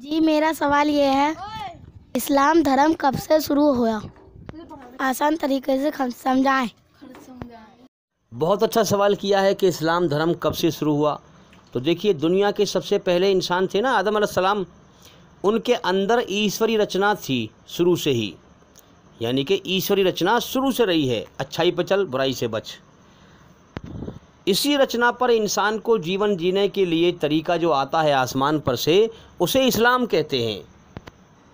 जी मेरा सवाल ये है इस्लाम धर्म कब से शुरू हुआ आसान तरीके से समझाएं बहुत अच्छा सवाल किया है कि इस्लाम धर्म कब से शुरू हुआ तो देखिए दुनिया के सबसे पहले इंसान थे ना आदम सलाम उनके अंदर ईश्वरी रचना थी शुरू से ही यानी कि ईश्वरी रचना शुरू से रही है अच्छाई पर चल बुराई से बच इसी रचना पर इंसान को जीवन जीने के लिए तरीका जो आता है आसमान पर से उसे इस्लाम कहते हैं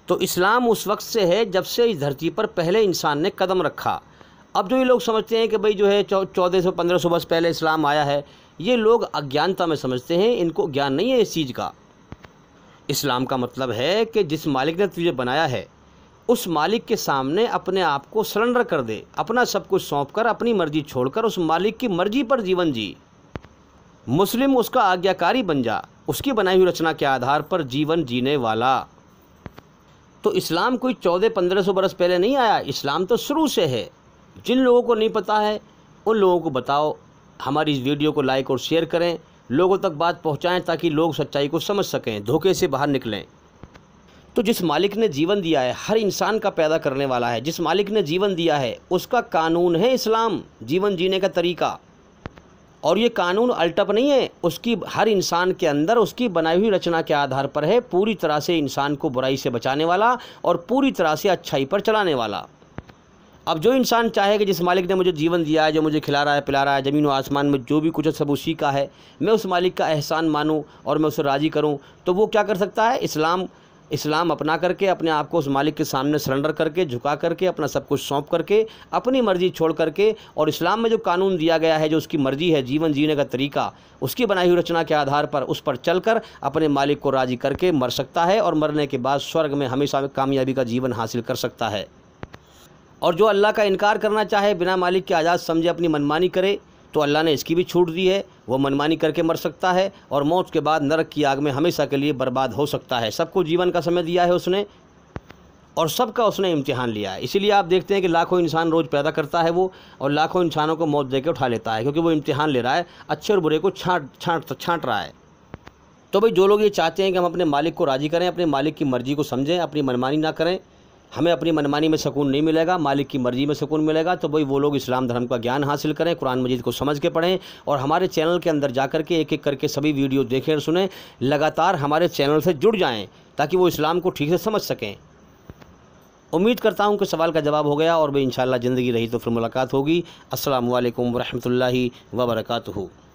तो इस्लाम उस वक्त से है जब से इस धरती पर पहले इंसान ने कदम रखा अब जो ये लोग समझते हैं कि भाई जो है चौदह सौ पंद्रह सौ बस पहले इस्लाम आया है ये लोग अज्ञानता में समझते हैं इनको ज्ञान नहीं है इस चीज़ का इस्लाम का मतलब है कि जिस मालिक ने तुझे बनाया है उस मालिक के सामने अपने आप को सरेंडर कर दे अपना सब कुछ सौंप कर अपनी मर्जी छोड़कर उस मालिक की मर्जी पर जीवन जी मुस्लिम उसका आज्ञाकारी बन जा उसकी बनाई हुई रचना के आधार पर जीवन जीने वाला तो इस्लाम कोई चौदह पंद्रह सौ बरस पहले नहीं आया इस्लाम तो शुरू से है जिन लोगों को नहीं पता है उन लोगों को बताओ हमारी इस वीडियो को लाइक और शेयर करें लोगों तक बात पहुंचाएं ताकि लोग सच्चाई को समझ सकें धोखे से बाहर निकलें तो जिस मालिक ने जीवन दिया है हर इंसान का पैदा करने वाला है जिस मालिक ने जीवन दिया है उसका कानून है इस्लाम जीवन जीने का तरीका और ये कानून अल्टप नहीं है उसकी हर इंसान के अंदर उसकी बनाई हुई रचना के आधार पर है पूरी तरह से इंसान को बुराई से बचाने वाला और पूरी तरह से अच्छाई पर चलाने वाला अब जो इंसान चाहे कि जिस मालिक ने मुझे जीवन दिया है जो मुझे खिला रहा है पिला रहा है ज़मीन व आसमान में जो भी कुछ है सब उसी का है मैं उस मालिक का एहसान मानूँ और मैं उसे राज़ी करूँ तो वो क्या कर सकता है इस्लाम इस्लाम अपना करके अपने आप को उस मालिक के सामने सरेंडर करके झुका करके अपना सब कुछ सौंप करके अपनी मर्ज़ी छोड़ करके और इस्लाम में जो कानून दिया गया है जो उसकी मर्ज़ी है जीवन जीने का तरीका उसकी बनाई हुई रचना के आधार पर उस पर चलकर अपने मालिक को राज़ी करके मर सकता है और मरने के बाद स्वर्ग में हमेशा कामयाबी का जीवन हासिल कर सकता है और जो अल्लाह का इनकार करना चाहे बिना मालिक के आज़ाद समझे अपनी मनमानी करे तो अल्लाह ने इसकी भी छूट दी है वो मनमानी करके मर सकता है और मौत के बाद नरक की आग में हमेशा के लिए बर्बाद हो सकता है सबको जीवन का समय दिया है उसने और सबका उसने इम्तिहान लिया है इसीलिए आप देखते हैं कि लाखों इंसान रोज़ पैदा करता है वो और लाखों इंसानों को मौत देकर उठा लेता है क्योंकि वो इम्तिहान ले रहा है अच्छे और बुरे को छाँट छाँट छाँट रहा है तो भाई जो लोग ये चाहते हैं कि हम अपने मालिक को राज़ी करें अपने मालिक की मर्ज़ी को समझें अपनी मनमानी ना करें हमें अपनी मनमानी में सुकून नहीं मिलेगा मालिक की मर्ज़ी में सुकून मिलेगा तो भाई वो लोग इस्लाम धर्म का ज्ञान हासिल करें कुरान मजीद को समझ के पढ़ें और हमारे चैनल के अंदर जा के एक एक करके सभी वीडियो देखें और सुने लगातार हमारे चैनल से जुड़ जाएँ ताकि वो इस्लाम को ठीक से समझ सकें उम्मीद करता हूँ कि सवाल का जवाब हो गया और भाई इन ज़िंदगी रही तो फिर मुलाकात होगी असल वरहमल वर्का